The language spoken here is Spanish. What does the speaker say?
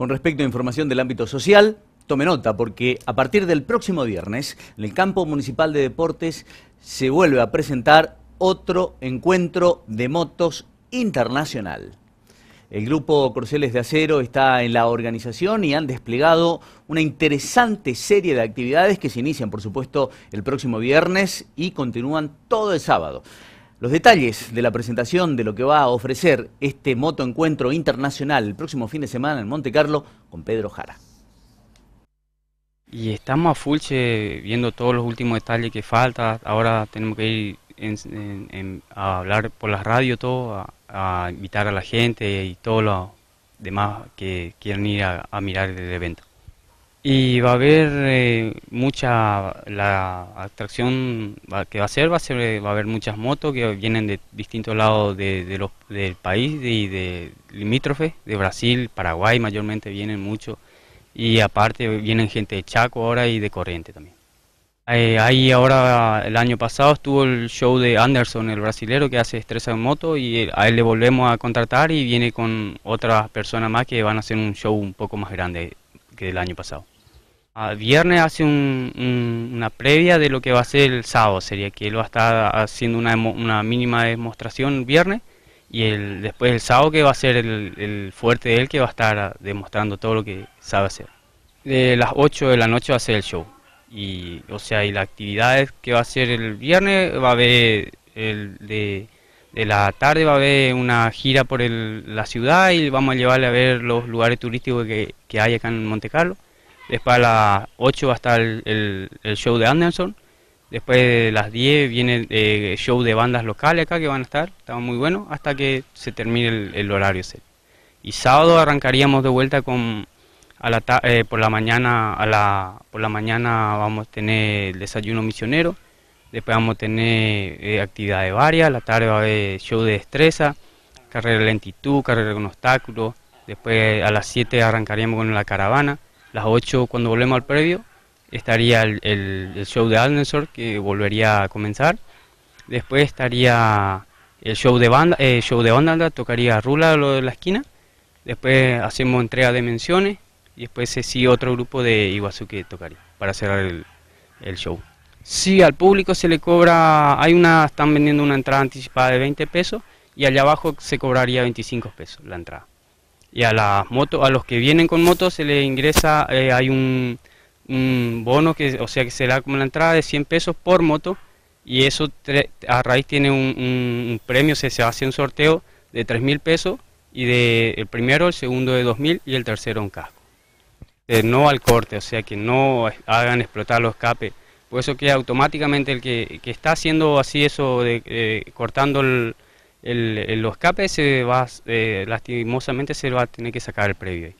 Con respecto a información del ámbito social, tome nota porque a partir del próximo viernes en el campo municipal de deportes se vuelve a presentar otro encuentro de motos internacional. El grupo Corceles de Acero está en la organización y han desplegado una interesante serie de actividades que se inician, por supuesto, el próximo viernes y continúan todo el sábado. Los detalles de la presentación de lo que va a ofrecer este moto encuentro internacional el próximo fin de semana en Monte Carlo con Pedro Jara. Y estamos a Fulche viendo todos los últimos detalles que falta. Ahora tenemos que ir a hablar por la radio todo, a, invitar a la gente y todos los demás que quieran ir a mirar el evento. Y va a haber eh, mucha, la atracción que va a ser, va a haber muchas motos que vienen de distintos lados de, del país y de, limítrofe, de Brasil, Paraguay mayormente vienen mucho y aparte vienen gente de Chaco ahora y de Corriente también. Eh, ahí ahora, el año pasado estuvo el show de Anderson, el brasilero que hace estresa en moto y eh, a él le volvemos a contratar y viene con otras personas más que van a hacer un show un poco más grande que del año pasado. viernes hace una previa de lo que va a ser el sábado, sería que él va a estar haciendo una, mínima demostración viernes y el, después el sábado que va a ser el, fuerte de él que va a estar demostrando todo lo que sabe hacer. De las 8 de la noche va a ser el show y o sea y las actividades que va a ser el viernes va a haber el de de la tarde va a haber una gira por la ciudad y vamos a llevarle a ver los lugares turísticos que, hay acá en Monte Carlo. Después a las 8 va a estar el, show de Anderson. Después de las 10 viene el eh, show de bandas locales acá que van a estar. Está muy bueno hasta que se termine el, horario set. Y sábado arrancaríamos de vuelta con eh, por la mañana por la mañana vamos a tener el desayuno misionero. Después vamos a tener eh, actividades varias, la tarde va a haber show de destreza, carrera de lentitud, carrera con obstáculos. Después a las 7 arrancaríamos con la caravana. Las 8 cuando volvemos al previo... estaría el, show de Alnesor que volvería a comenzar. Después estaría el show de banda, eh, show de banda tocaría Rula lo de la esquina. Después hacemos entrega de menciones y después sí otro grupo de Iguazú que tocaría para cerrar el show. Sí, al público se le cobra, hay una, están vendiendo una entrada anticipada de 20 pesos y allá abajo se cobraría 25 pesos la entrada. Y a las motos, a los que vienen con motos se le ingresa, eh, hay un, bono, que, o sea que se da como la entrada de 100 pesos por moto y eso a raíz tiene un, premio, se hace un sorteo de 3 mil pesos y de el primero, el segundo de 2.000 mil y el tercero un casco. Eh, no al corte, o sea que no hagan explotar los escapes por eso que automáticamente el que, que está haciendo así eso, de, eh, cortando el, el, los escapes, se va, eh, lastimosamente se va a tener que sacar el previo.